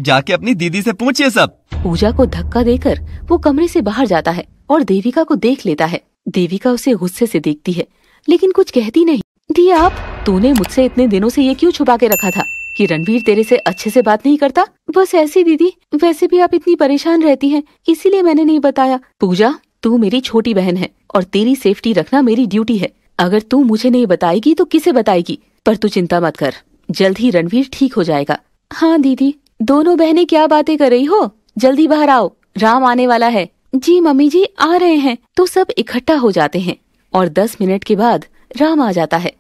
जाके अपनी दीदी से पूछिए सब पूजा को धक्का देकर वो कमरे से बाहर जाता है और देविका को देख लेता है देविका उसे गुस्से से देखती है लेकिन कुछ कहती नहीं दी आप तूने मुझसे इतने दिनों से ये क्यों छुपा के रखा था कि रणवीर तेरे से अच्छे से बात नहीं करता बस ऐसी दीदी वैसे भी आप इतनी परेशान रहती हैं इसीलिए मैंने नहीं बताया पूजा तू मेरी छोटी बहन है और तेरी सेफ्टी रखना मेरी ड्यूटी है अगर तू मुझे नहीं बताएगी तो किसे बताएगी पर तू चिंता मत कर जल्द ही रणवीर ठीक हो जाएगा हाँ दीदी दोनों बहनें क्या बातें कर रही हो जल्दी बाहर आओ राम आने वाला है जी मम्मी जी आ रहे हैं तो सब इकट्ठा हो जाते हैं और दस मिनट के बाद राम आ जाता है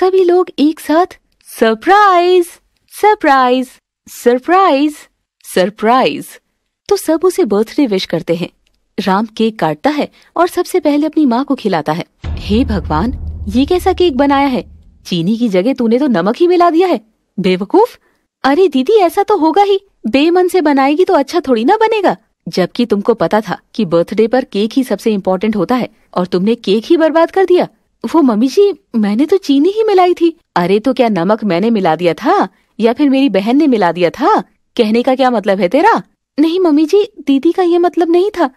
सभी लोग एक साथ सरप्राइज सरप्राइज सरप्राइज सरप्राइज तो सब उसे बर्थडे विश करते हैं राम केक काटता है और सबसे पहले अपनी माँ को खिलाता है हे भगवान ये कैसा केक बनाया है चीनी की जगह तूने तो नमक ही मिला दिया है बेवकूफ अरे दीदी ऐसा तो होगा ही बेमन से बनाएगी तो अच्छा थोड़ी ना बनेगा जबकि तुमको पता था कि बर्थडे पर केक ही सबसे इम्पोर्टेंट होता है और तुमने केक ही बर्बाद कर दिया वो मम्मी जी मैंने तो चीनी ही मिलाई थी अरे तो क्या नमक मैंने मिला दिया था या फिर मेरी बहन ने मिला दिया था कहने का क्या मतलब है तेरा नहीं मम्मी जी दीदी का ये मतलब नहीं था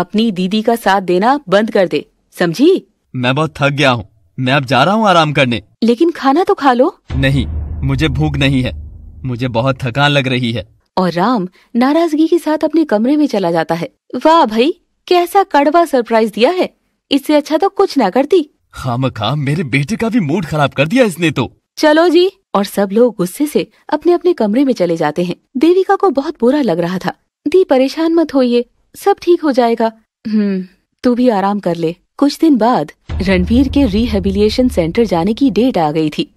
अपनी दीदी का साथ देना बंद कर दे समझी मैं बहुत थक गया हूँ मैं अब जा रहा हूँ आराम करने लेकिन खाना तो खा लो नहीं मुझे भूख नहीं है मुझे बहुत थकान लग रही है और राम नाराजगी के साथ अपने कमरे में चला जाता है वाह भाई कैसा कड़वा सरप्राइज दिया है इससे अच्छा तो कुछ ना करती खाम खा मेरे बेटे का भी मूड खराब कर दिया इसने तो चलो जी और सब लोग गुस्से से अपने अपने कमरे में चले जाते हैं देविका को बहुत बुरा लग रहा था दी परेशान मत होइए सब ठीक हो जाएगा हम्म तू भी आराम कर ले कुछ दिन बाद रणवीर के रिहेबिलिएशन सेंटर जाने की डेट आ गई थी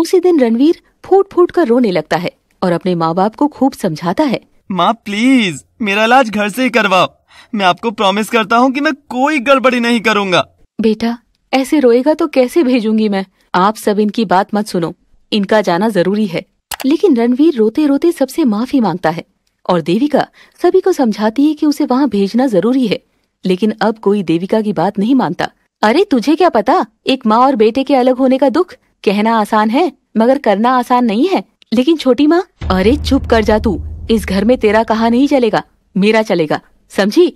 उसी दिन रणवीर फूट फूट कर रोने लगता है और अपने माँ बाप को खूब समझाता है माँ प्लीज मेरा इलाज घर से ही करवाओ मैं आपको प्रॉमिस करता हूँ कि मैं कोई गड़बड़ी नहीं करूँगा बेटा ऐसे रोएगा तो कैसे भेजूंगी मैं आप सब इनकी बात मत सुनो इनका जाना जरूरी है लेकिन रणवीर रोते रोते सबसे माफी मांगता है और देविका सभी को समझाती है कि उसे वहाँ भेजना जरूरी है लेकिन अब कोई देविका की बात नहीं मानता अरे तुझे क्या पता एक माँ और बेटे के अलग होने का दुख कहना आसान है मगर करना आसान नहीं है लेकिन छोटी माँ अरे चुप कर जा तू इस घर में तेरा कहा नहीं चलेगा मेरा चलेगा समझी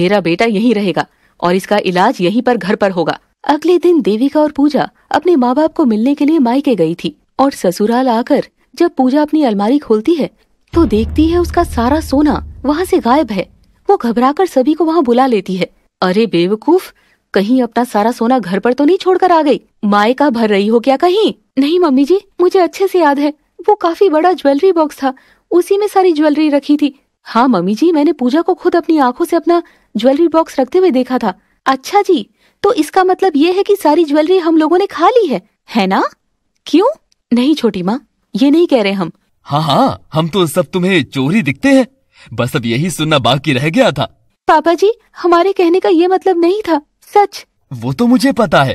मेरा बेटा यहीं रहेगा और इसका इलाज यहीं पर घर पर होगा अगले दिन देविका और पूजा अपने माँ बाप को मिलने के लिए मायके गई थी और ससुराल आकर जब पूजा अपनी अलमारी खोलती है तो देखती है उसका सारा सोना वहाँ से गायब है वो घबराकर सभी को वहाँ बुला लेती है अरे बेवकूफ कहीं अपना सारा सोना घर पर तो नहीं छोड़कर आ गई माए का भर रही हो क्या कहीं नहीं मम्मी जी मुझे अच्छे से याद है वो काफी बड़ा ज्वेलरी बॉक्स था उसी में सारी ज्वेलरी रखी थी हाँ मम्मी जी मैंने पूजा को खुद अपनी आँखों से अपना ज्वेलरी बॉक्स रखते हुए देखा था अच्छा जी तो इसका मतलब ये है कि सारी ज्वेलरी हम लोगों ने खा ली है है ना क्यों नहीं छोटी माँ ये नहीं कह रहे हम हाँ हाँ हम तो सब तुम्हें चोरी दिखते हैं बस अब यही सुनना बाकी रह गया था पापा जी हमारे कहने का ये मतलब नहीं था सच वो तो मुझे पता है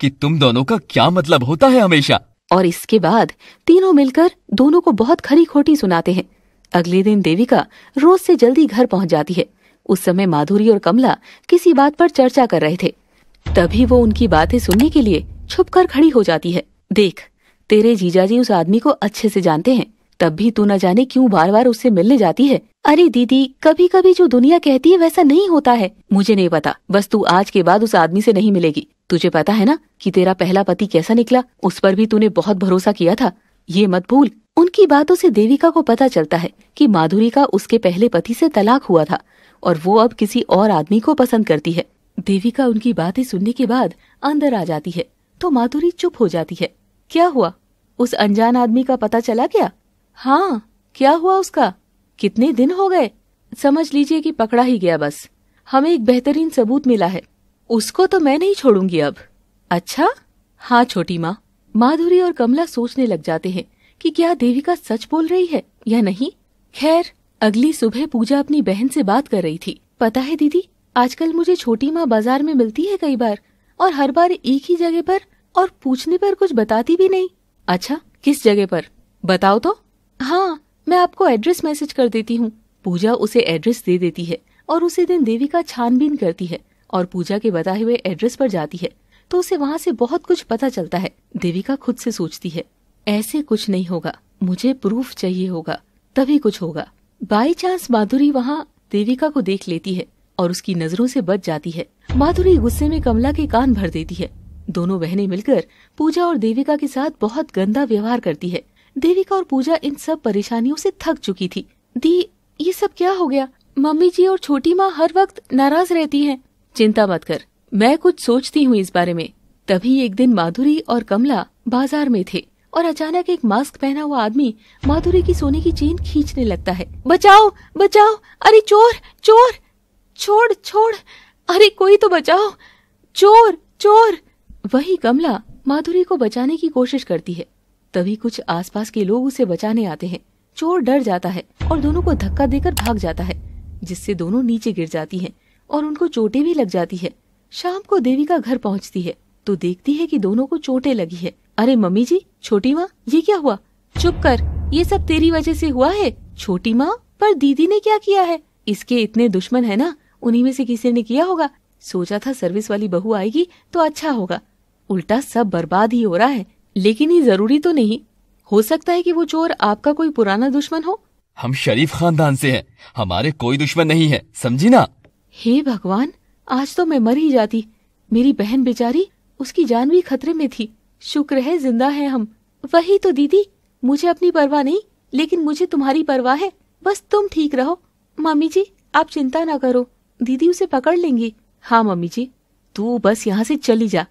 कि तुम दोनों का क्या मतलब होता है हमेशा और इसके बाद तीनों मिलकर दोनों को बहुत खरी खोटी सुनाते हैं अगले दिन देविका रोज से जल्दी घर पहुंच जाती है उस समय माधुरी और कमला किसी बात पर चर्चा कर रहे थे तभी वो उनकी बातें सुनने के लिए छुप कर खड़ी हो जाती है देख तेरे जीजाजी उस आदमी को अच्छे से जानते हैं तब भी तू न जाने क्यों बार बार उससे मिलने जाती है अरे दीदी कभी कभी जो दुनिया कहती है वैसा नहीं होता है मुझे नहीं पता बस तू आज के बाद उस आदमी से नहीं मिलेगी तुझे पता है ना कि तेरा पहला पति कैसा निकला उस पर भी तूने बहुत भरोसा किया था ये मत भूल उनकी बातों से देविका को पता चलता है कि माधुरी का उसके पहले पति से तलाक हुआ था और वो अब किसी और आदमी को पसंद करती है देविका उनकी बातें सुनने के बाद अंदर आ जाती है तो माधुरी चुप हो जाती है क्या हुआ उस अनजान आदमी का पता चला क्या हाँ क्या हुआ उसका कितने दिन हो गए समझ लीजिए कि पकड़ा ही गया बस हमें एक बेहतरीन सबूत मिला है उसको तो मैं नहीं छोड़ूंगी अब अच्छा हाँ छोटी माँ माधुरी और कमला सोचने लग जाते हैं कि क्या देविका सच बोल रही है या नहीं खैर अगली सुबह पूजा अपनी बहन से बात कर रही थी पता है दीदी आजकल मुझे छोटी माँ बाजार में मिलती है कई बार और हर बार एक ही जगह पर और पूछने पर कुछ बताती भी नहीं अच्छा किस जगह पर बताओ तो हाँ मैं आपको एड्रेस मैसेज कर देती हूँ पूजा उसे एड्रेस दे देती है और उसी दिन देविका छानबीन करती है और पूजा के बताए हुए एड्रेस पर जाती है तो उसे वहाँ से बहुत कुछ पता चलता है देविका खुद से सोचती है ऐसे कुछ नहीं होगा मुझे प्रूफ चाहिए होगा तभी कुछ होगा बाई चांस माधुरी वहाँ देविका को देख लेती है और उसकी नजरों से बच जाती है माधुरी गुस्से में कमला के कान भर देती है दोनों बहनें मिलकर पूजा और देविका के साथ बहुत गंदा व्यवहार करती है देविका और पूजा इन सब परेशानियों से थक चुकी थी दी ये सब क्या हो गया मम्मी जी और छोटी माँ हर वक्त नाराज रहती हैं। चिंता मत कर मैं कुछ सोचती हूँ इस बारे में तभी एक दिन माधुरी और कमला बाजार में थे और अचानक एक मास्क पहना हुआ आदमी माधुरी की सोने की चेन खींचने लगता है बचाओ बचाओ अरे चोर चोर छोड़ छोड़ अरे कोई तो बचाओ चोर चोर वही कमला माधुरी को बचाने की कोशिश करती है तभी कुछ आसपास के लोग उसे बचाने आते हैं चोर डर जाता है और दोनों को धक्का देकर भाग जाता है जिससे दोनों नीचे गिर जाती हैं और उनको चोटें भी लग जाती है शाम को देवी का घर पहुंचती है तो देखती है कि दोनों को चोटें लगी है अरे मम्मी जी छोटी माँ ये क्या हुआ चुप कर ये सब तेरी वजह से हुआ है छोटी माँ पर दीदी ने क्या किया है इसके इतने दुश्मन है ना उन्हीं में से किसी ने किया होगा सोचा था सर्विस वाली बहू आएगी तो अच्छा होगा उल्टा सब बर्बाद ही हो रहा है लेकिन ये जरूरी तो नहीं हो सकता है कि वो चोर आपका कोई पुराना दुश्मन हो हम शरीफ खानदान से हैं हमारे कोई दुश्मन नहीं है समझी ना हे भगवान आज तो मैं मर ही जाती मेरी बहन बेचारी उसकी जान भी खतरे में थी शुक्र है जिंदा है हम वही तो दीदी मुझे अपनी परवाह नहीं लेकिन मुझे तुम्हारी परवाह है बस तुम ठीक रहो मम्मी जी आप चिंता ना करो दीदी उसे पकड़ लेंगी हाँ मम्मी जी तू बस यहाँ से चली जा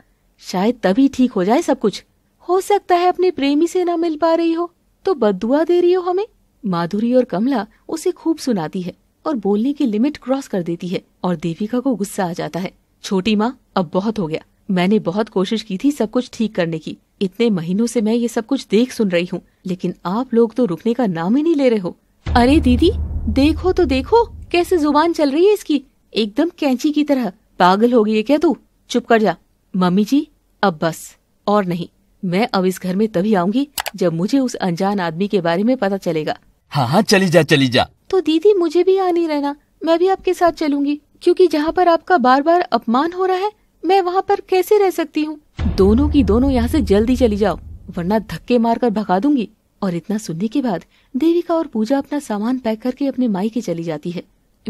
शायद तभी ठीक हो जाए सब कुछ हो सकता है अपने प्रेमी से ना मिल पा रही हो तो बदुआ दे रही हो हमें माधुरी और कमला उसे खूब सुनाती है और बोलने की लिमिट क्रॉस कर देती है और देविका को गुस्सा आ जाता है छोटी माँ अब बहुत हो गया मैंने बहुत कोशिश की थी सब कुछ ठीक करने की इतने महीनों से मैं ये सब कुछ देख सुन रही हूँ लेकिन आप लोग तो रुकने का नाम ही नहीं ले रहे हो अरे दीदी देखो तो देखो कैसे जुबान चल रही है इसकी एकदम कैंची की तरह पागल हो गई है क्या तू चुप कर जा मम्मी जी अब बस और नहीं मैं अब इस घर में तभी आऊंगी जब मुझे उस अनजान आदमी के बारे में पता चलेगा हाँ हाँ चली जा चली जा तो दीदी मुझे भी यहाँ नहीं रहना मैं भी आपके साथ चलूंगी क्योंकि जहाँ पर आपका बार बार अपमान हो रहा है मैं वहाँ पर कैसे रह सकती हूँ दोनों की दोनों यहाँ से जल्दी चली जाओ वरना धक्के मार कर भगा दूंगी और इतना सुनने के बाद देविका और पूजा अपना सामान पैक करके अपने माई के चली जाती है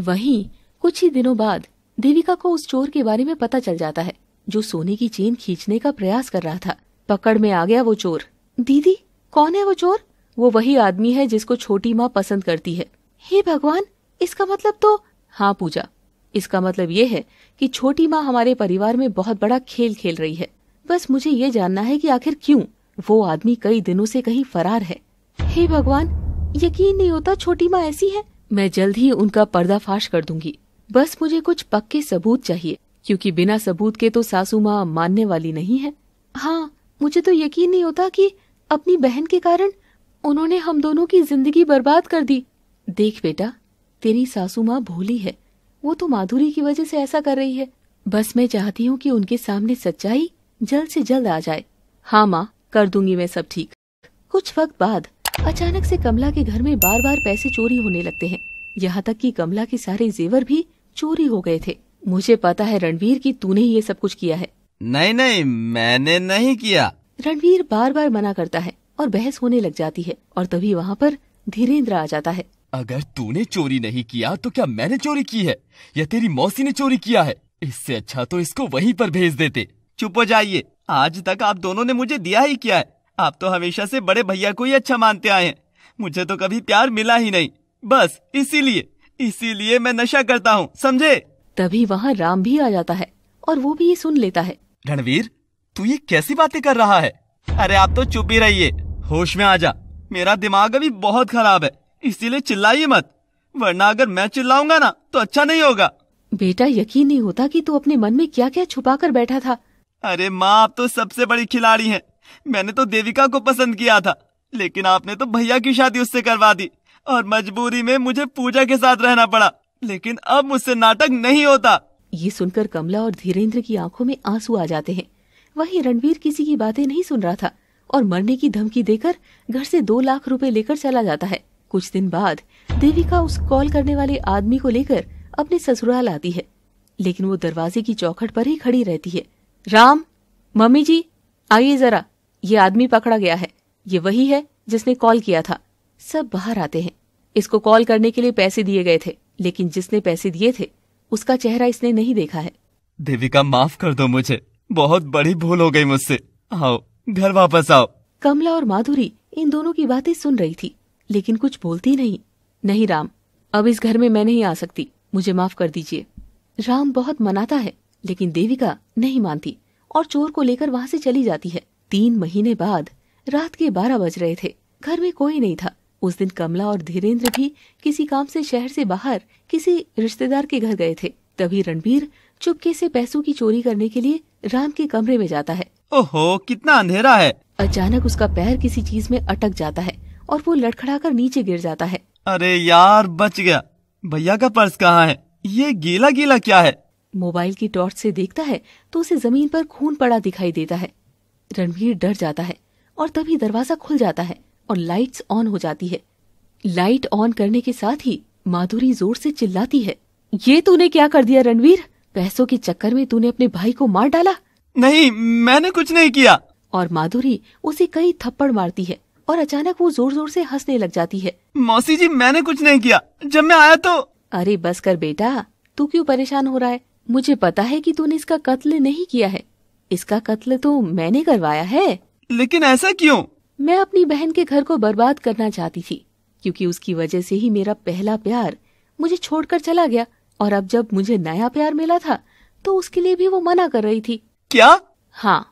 वहीं कुछ ही दिनों बाद देविका को उस चोर के बारे में पता चल जाता है जो सोने की चेन खींचने का प्रयास कर रहा था पकड़ में आ गया वो चोर दीदी कौन है वो चोर वो वही आदमी है जिसको छोटी माँ पसंद करती है हे भगवान इसका मतलब तो हाँ पूजा इसका मतलब ये है कि छोटी माँ हमारे परिवार में बहुत बड़ा खेल खेल रही है बस मुझे ये जानना है कि आखिर क्यों वो आदमी कई दिनों से कहीं फरार है हे भगवान यकीन नहीं होता छोटी माँ ऐसी है मैं जल्द ही उनका पर्दाफाश कर दूंगी बस मुझे कुछ पक्के सबूत चाहिए क्योंकि बिना सबूत के तो सासू माँ मानने वाली नहीं है हाँ मुझे तो यकीन नहीं होता कि अपनी बहन के कारण उन्होंने हम दोनों की जिंदगी बर्बाद कर दी देख बेटा तेरी सासू माँ भोली है वो तो माधुरी की वजह से ऐसा कर रही है बस मैं चाहती हूँ कि उनके सामने सच्चाई जल्द से जल्द आ जाए हाँ माँ कर दूंगी मैं सब ठीक कुछ वक्त बाद अचानक से कमला के घर में बार बार पैसे चोरी होने लगते हैं यहाँ तक कि कमला के सारे जेवर भी चोरी हो गए थे मुझे पता है रणवीर कि तूने ही ये सब कुछ किया है नहीं नहीं मैंने नहीं किया रणवीर बार बार मना करता है और बहस होने लग जाती है और तभी वहाँ पर धीरेन्द्र आ जाता है अगर तूने चोरी नहीं किया तो क्या मैंने चोरी की है या तेरी मौसी ने चोरी किया है इससे अच्छा तो इसको वहीं पर भेज देते चुप हो जाइए आज तक आप दोनों ने मुझे दिया ही क्या है आप तो हमेशा से बड़े भैया को ही अच्छा मानते आए हैं मुझे तो कभी प्यार मिला ही नहीं बस इसीलिए इसीलिए मैं नशा करता हूँ समझे तभी वहाँ राम भी आ जाता है और वो भी ये सुन लेता है रणवीर तू ये कैसी बातें कर रहा है अरे आप तो चुप ही रहिए होश में आ जा मेरा दिमाग अभी बहुत खराब है इसीलिए चिल्लाइए मत वरना अगर मैं चिल्लाऊंगा ना तो अच्छा नहीं होगा बेटा यकीन नहीं होता कि तू अपने मन में क्या क्या छुपा कर बैठा था अरे माँ आप तो सबसे बड़ी खिलाड़ी हैं मैंने तो देविका को पसंद किया था लेकिन आपने तो भैया की शादी उससे करवा दी और मजबूरी में मुझे पूजा के साथ रहना पड़ा लेकिन अब मुझसे नाटक नहीं होता ये सुनकर कमला और धीरेन्द्र की आंखों में आंसू आ जाते हैं वही रणवीर किसी की बातें नहीं सुन रहा था और मरने की धमकी देकर घर से दो लाख रुपए लेकर चला जाता है कुछ दिन बाद देविका उस कॉल करने वाले आदमी को लेकर अपने ससुराल आती है लेकिन वो दरवाजे की चौखट पर ही खड़ी रहती है राम मम्मी जी आइए जरा ये आदमी पकड़ा गया है ये वही है जिसने कॉल किया था सब बाहर आते हैं इसको कॉल करने के लिए पैसे दिए गए थे लेकिन जिसने पैसे दिए थे उसका चेहरा इसने नहीं देखा है देविका माफ कर दो मुझे बहुत बड़ी भूल हो गई मुझसे आओ घर वापस आओ कमला और माधुरी इन दोनों की बातें सुन रही थी लेकिन कुछ बोलती नहीं नहीं राम अब इस घर में मैं नहीं आ सकती मुझे माफ कर दीजिए राम बहुत मनाता है लेकिन देविका नहीं मानती और चोर को लेकर वहाँ से चली जाती है तीन महीने बाद रात के बारह बज रहे थे घर में कोई नहीं था उस दिन कमला और धीरेन्द्र भी किसी काम से शहर से बाहर किसी रिश्तेदार के घर गए थे तभी रणबीर चुपके से पैसों की चोरी करने के लिए राम के कमरे में जाता है ओहो कितना अंधेरा है अचानक उसका पैर किसी चीज में अटक जाता है और वो लड़खड़ा कर नीचे गिर जाता है अरे यार बच गया भैया का पर्स कहाँ है ये गीला गीला क्या है मोबाइल की टॉर्च से देखता है तो उसे जमीन पर खून पड़ा दिखाई देता है रणबीर डर जाता है और तभी दरवाजा खुल जाता है और लाइट्स ऑन हो जाती है लाइट ऑन करने के साथ ही माधुरी जोर से चिल्लाती है ये तूने क्या कर दिया रणवीर पैसों के चक्कर में तूने अपने भाई को मार डाला नहीं मैंने कुछ नहीं किया और माधुरी उसे कई थप्पड़ मारती है और अचानक वो जोर जोर से हंसने लग जाती है मौसी जी मैंने कुछ नहीं किया जब मैं आया तो अरे बस कर बेटा तू क्यों परेशान हो रहा है मुझे पता है कि तूने इसका कत्ल नहीं किया है इसका कत्ल तो मैंने करवाया है लेकिन ऐसा क्यों मैं अपनी बहन के घर को बर्बाद करना चाहती थी क्योंकि उसकी वजह से ही मेरा पहला प्यार मुझे छोड़कर चला गया और अब जब मुझे नया प्यार मिला था तो उसके लिए भी वो मना कर रही थी क्या हाँ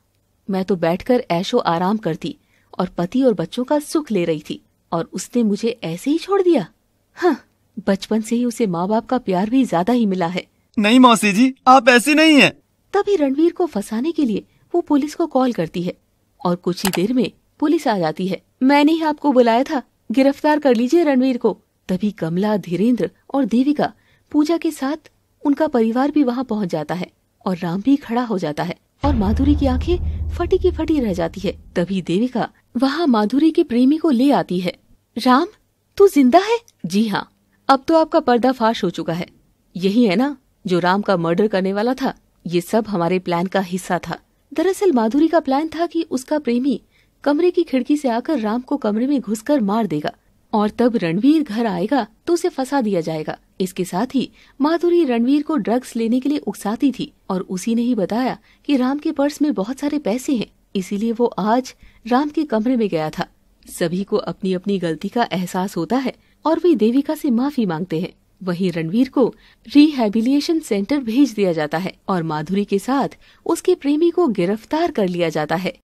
मैं तो बैठकर ऐशो आराम करती और पति और बच्चों का सुख ले रही थी और उसने मुझे ऐसे ही छोड़ दिया हाँ बचपन से ही उसे माँ बाप का प्यार भी ज्यादा ही मिला है नहीं मौसी जी आप ऐसी नहीं है तभी रणवीर को फंसाने के लिए वो पुलिस को कॉल करती है और कुछ ही देर में पुलिस आ जाती है मैंने ही आपको बुलाया था गिरफ्तार कर लीजिए रणवीर को तभी कमला धीरेन्द्र और देविका पूजा के साथ उनका परिवार भी वहाँ पहुँच जाता है और राम भी खड़ा हो जाता है और माधुरी की आंखें फटी की फटी रह जाती है तभी देविका वहाँ माधुरी के प्रेमी को ले आती है राम तू जिंदा है जी हाँ अब तो आपका पर्दाफाश हो चुका है यही है ना जो राम का मर्डर करने वाला था ये सब हमारे प्लान का हिस्सा था दरअसल माधुरी का प्लान था कि उसका प्रेमी कमरे की खिड़की से आकर राम को कमरे में घुसकर मार देगा और तब रणवीर घर आएगा तो उसे फंसा दिया जाएगा इसके साथ ही माधुरी रणवीर को ड्रग्स लेने के लिए उकसाती थी और उसी ने ही बताया कि राम के पर्स में बहुत सारे पैसे हैं इसीलिए वो आज राम के कमरे में गया था सभी को अपनी अपनी गलती का एहसास होता है और वे देविका से माफी मांगते हैं वही रणवीर को रिहेबिलिएशन सेंटर भेज दिया जाता है और माधुरी के साथ उसके प्रेमी को गिरफ्तार कर लिया जाता है